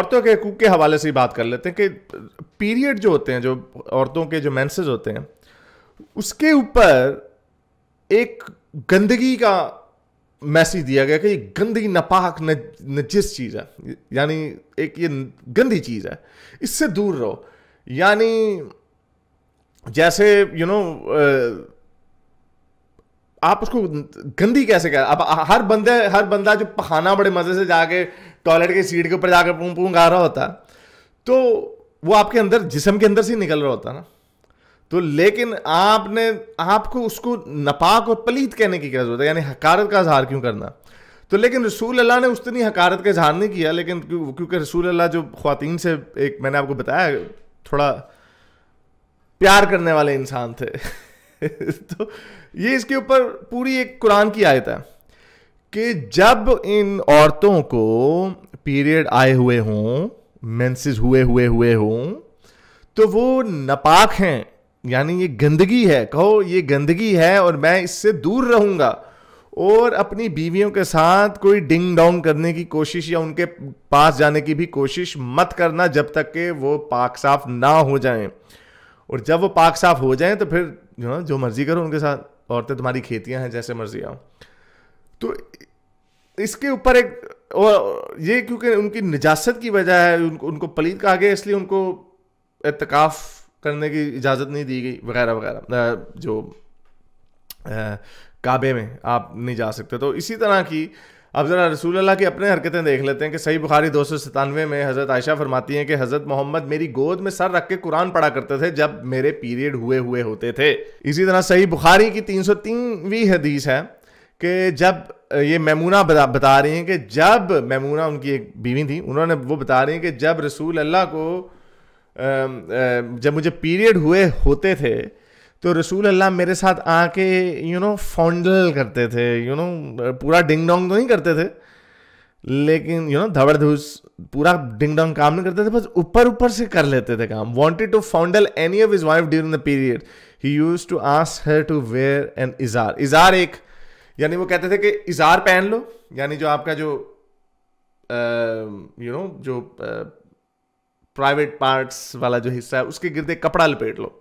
औरतों के हकूक के हवाले से ही बात कर लेते हैं कि पीरियड जो होते हैं जो औरतों के जो मैंसेज होते हैं उसके ऊपर एक गंदगी का मैसेज दिया गया कि ये गंदगी नपाक न नजिस चीज़ है यानी एक ये गंदी चीज़ है इससे दूर रहो यानी जैसे यू you नो know, आप उसको गंदी कैसे कर अब हर बंदे हर बंदा जो पखाना बड़े मज़े से जाके टॉयलेट की सीट के ऊपर जाकर पूं पूं गा रहा होता तो वो आपके अंदर जिसम के अंदर से निकल रहा होता ना तो लेकिन आपने आपको उसको नपाक और पलीत कहने की क्या जरूरत है यानी हकारत का इजहार क्यों करना तो लेकिन रसूल अल्लाह ने उस दिन हकारत का इजहार नहीं किया लेकिन क्योंकि रसूल अल्लाह जो ख़वान से एक मैंने आपको बताया थोड़ा प्यार करने वाले इंसान थे तो ये इसके ऊपर पूरी एक कुरान की आयत है कि जब इन औरतों को पीरियड आए हुए हों मेंसेस हुए हुए हुए हों तो वो नपाक हैं यानी ये गंदगी है कहो ये गंदगी है और मैं इससे दूर रहूँगा और अपनी बीवियों के साथ कोई डिंग डोंग करने की कोशिश या उनके पास जाने की भी कोशिश मत करना जब तक कि वो पाक साफ ना हो जाएं और जब वो पाक साफ हो जाएं तो फिर जो मर्जी करो उनके साथ औरतें तुम्हारी खेतियां हैं जैसे मर्जी आओ तो इसके ऊपर एक और ये क्योंकि उनकी निजास्त की वजह है उनको उनको पलीत कहा गया इसलिए उनको एतकाफ करने की इजाज़त नहीं दी गई वगैरह वगैरह जो काबे में आप नहीं जा सकते तो इसी तरह की अब ज़रा रसूल अल्लाह की अपने हरकतें देख लेते हैं कि सही बुखारी दो सौ सतानवे में हज़रत आयशा फरमाती हैं कि हज़रत मोहम्मद मेरी गोद में सर रख के कुरान पढ़ा करते थे जब मेरे पीरियड हुए हुए होते थे इसी तरह सही बुखारी की तीन सौ तीनवीं हदीस है कि जब ये मैमूना बता बता रही हैं कि जब मैमूना उनकी एक बीवी थी उन्होंने वो बता रही हैं कि जब रसूल अल्लाह को जब मुझे पीरियड हुए होते थे तो रसूल अल्लाह मेरे साथ आके यू नो फॉन्डल करते थे यू नो पूरा डिंग डोंग तो नहीं करते थे लेकिन यू नो धबड़ धूस पूरा डिंग डोंग काम नहीं करते थे बस ऊपर ऊपर से कर लेते थे काम wanted to fondle any of is wife during the period he use to ask her to wear an इजार इजार एक यानी वो कहते थे कि इजार पहन लो यानी जो आपका जो you uh, know you know, जो प्राइवेट uh, पार्ट्स वाला जो हिस्सा है उसके गिरते कपड़ा लपेट लो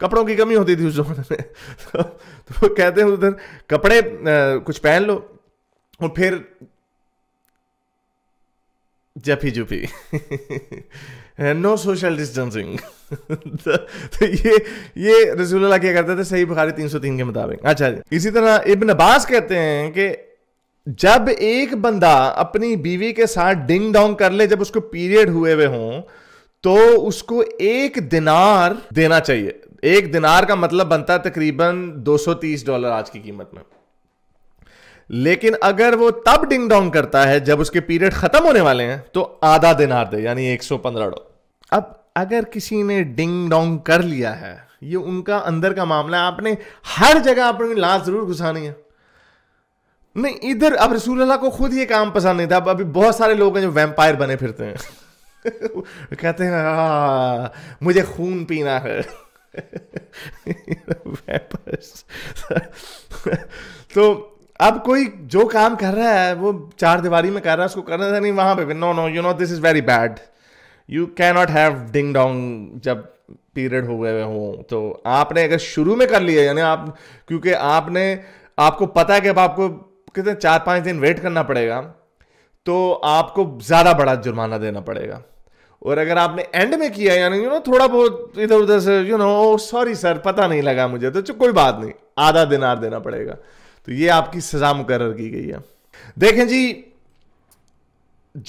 कपड़ों की कमी होती थी उस जमाने में तो, वो तो कहते हैं उधर कपड़े आ, कुछ पहन लो और फिर जफी जुफी नो सोशल डिस्टेंसिंग तो ये ये रसूलुल्लाह क्या करते थे सही बुखारी 303 के मुताबिक अच्छा जी इसी तरह इब्न अब्बास कहते हैं कि जब एक बंदा अपनी बीवी के साथ डिंग डोंग कर ले जब उसको पीरियड हुए हुए हों तो उसको एक दिनार देना चाहिए एक दिनार का मतलब बनता है तकरीबन 230 डॉलर आज की कीमत में लेकिन अगर वो तब डिंग डोंग करता है जब उसके पीरियड खत्म होने वाले हैं तो आधा दिनार दे यानी 115 डॉलर अब अगर किसी ने डिंग डोंग कर लिया है ये उनका अंदर का मामला है आपने हर जगह अपनी लाश जरूर घुसानी है नहीं इधर अब रसूल अल्लाह को खुद ये काम पसंद नहीं था अब अभी बहुत सारे लोग हैं जो वैम्पायर बने फिरते हैं कहते हैं हाँ, मुझे खून पीना है तो अब कोई जो काम कर रहा है वो चार दीवारी में कर रहा है उसको करना था नहीं वहां पे no no you know this is very bad you can not have ding dong जब पीरियड हो गए हो तो आपने अगर शुरू में कर लिया यानी आप क्योंकि आपने आपको पता है कि अब आपको कितने चार पांच दिन वेट करना पड़ेगा तो आपको ज़्यादा बड़ा जुर्माना देना पड़ेगा और अगर आपने एंड में किया यानी यू नो थोड़ा बहुत इधर उधर से यू नो सॉरी सर पता नहीं लगा मुझे तो कोई बात नहीं आधा दिन आर देना पड़ेगा तो ये आपकी सजा मुकर की गई है देखें जी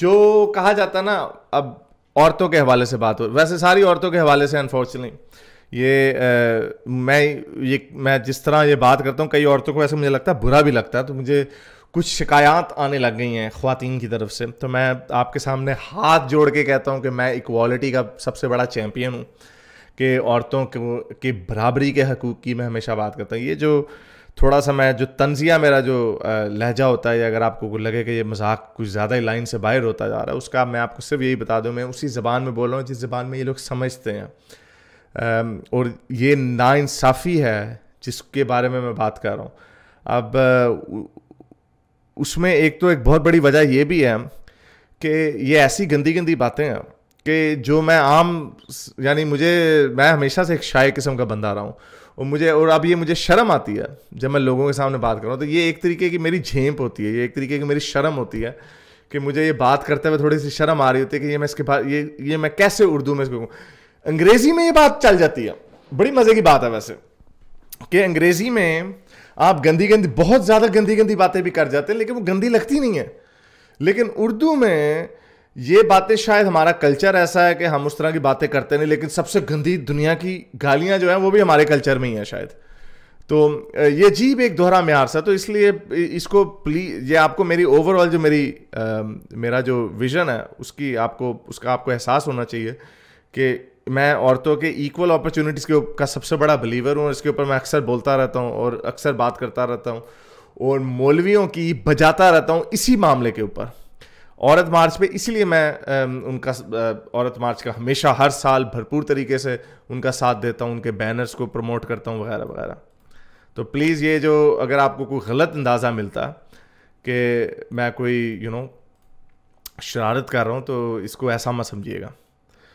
जो कहा जाता ना अब औरतों के हवाले से बात हो वैसे सारी औरतों के हवाले से अनफॉर्चुनेटली ये आ, मैं ये मैं जिस तरह ये बात करता हूँ कई औरतों को वैसे मुझे लगता है बुरा भी लगता है तो मुझे कुछ शिकायत आने लग गई हैं ख़वान की तरफ से तो मैं आपके सामने हाथ जोड़ के कहता हूँ कि मैं इक्वालिटी का सबसे बड़ा चैम्पियन हूँ कि औरतों को के बराबरी के हकूक़ की मैं हमेशा बात करता हूँ ये जो थोड़ा सा मैं जो तंजिया मेरा जो लहजा होता है अगर आपको लगे कि ये मजाक कुछ ज़्यादा ही लाइन से बाहर होता जा रहा है उसका मैं आपको सिर्फ यही बता दूँ मैं उसी ज़बान में बोल रहा हूँ जिस ज़बान में ये लोग समझते हैं और ये नाानसाफ़ी है जिसके बारे में मैं बात कर रहा हूँ अब उसमें एक तो एक बहुत बड़ी वजह ये भी है कि ये ऐसी गंदी गंदी बातें हैं कि जो मैं आम यानी मुझे मैं हमेशा से एक शाये किस्म का बंदा रहा हूँ और मुझे और अब ये मुझे शर्म आती है जब मैं लोगों के सामने बात कर रहा हूँ तो ये एक तरीके की मेरी झेंप होती है ये एक तरीके की मेरी शर्म होती है कि मुझे ये बात करते हुए थोड़ी सी शर्म आ रही होती है कि ये मैं इसके बाद ये ये मैं कैसे उर्दू में इसको अंग्रेज़ी में ये बात चल जाती है बड़ी मज़े की बात है वैसे कि अंग्रेज़ी में आप गंदी गंदी बहुत ज़्यादा गंदी गंदी बातें भी कर जाते हैं लेकिन वो गंदी लगती नहीं है लेकिन उर्दू में ये बातें शायद हमारा कल्चर ऐसा है कि हम उस तरह की बातें करते नहीं लेकिन सबसे गंदी दुनिया की गालियाँ जो हैं वो भी हमारे कल्चर में ही हैं शायद तो ये अजीब एक दोहरा म्यार सा तो इसलिए इसको प्लीज ये आपको मेरी ओवरऑल जो मेरी आ, मेरा जो विज़न है उसकी आपको उसका आपको एहसास होना चाहिए कि मैं औरतों के इक्वल अपॉर्चुनिटीज़ के का सबसे बड़ा बिलीवर हूँ इसके ऊपर मैं अक्सर बोलता रहता हूँ और अक्सर बात करता रहता हूँ और मौलवियों की बजाता रहता हूँ इसी मामले के ऊपर औरत मार्च पे इसलिए मैं उनका औरत मार्च का हमेशा हर साल भरपूर तरीके से उनका साथ देता हूँ उनके बैनर्स को प्रमोट करता हूँ वगैरह वगैरह तो प्लीज़ ये जो अगर आपको कोई गलत अंदाज़ा मिलता कि मैं कोई यू you नो know, शरारत कर रहा हूँ तो इसको ऐसा मत समझिएगा